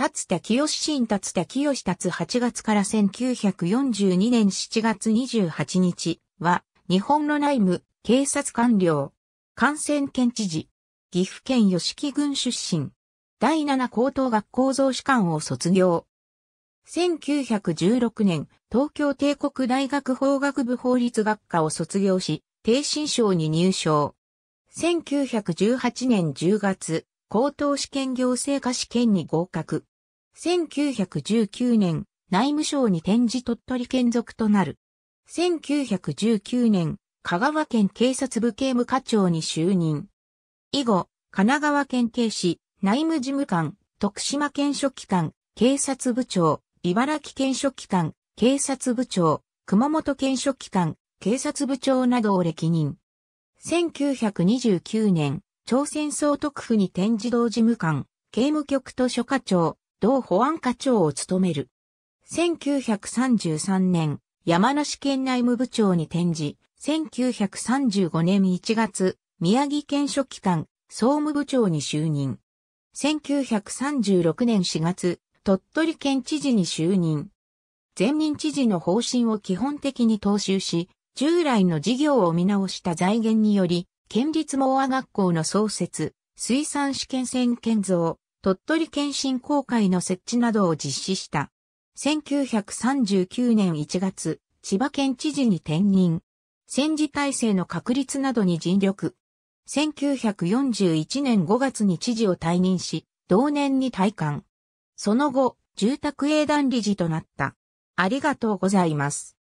立田清新立田清達8月から1942年7月28日は、日本の内務、警察官僚、感染県知事、岐阜県吉木郡出身、第七高等学校増士官を卒業。1916年、東京帝国大学法学部法律学科を卒業し、定新賞に入省。1918年10月、高等試験行政科試験に合格。1919年、内務省に転じ鳥取県属となる。1919年、香川県警察部警務課長に就任。以後、神奈川県警視、内務事務官、徳島県書記官、警察部長、茨城県書記官、警察部長、熊本県書記官、警察部長などを歴任。1929年、朝鮮総督府に展示童事務官、刑務局図書課長、同保安課長を務める。1933年、山梨県内務部長に転じ、1935年1月、宮城県書記官、総務部長に就任。1936年4月、鳥取県知事に就任。前任知事の方針を基本的に踏襲し、従来の事業を見直した財源により、県立モア学校の創設、水産試験船建造、鳥取県振興会の設置などを実施した。1939年1月、千葉県知事に転任。戦時体制の確立などに尽力。1941年5月に知事を退任し、同年に退官。その後、住宅営団理事となった。ありがとうございます。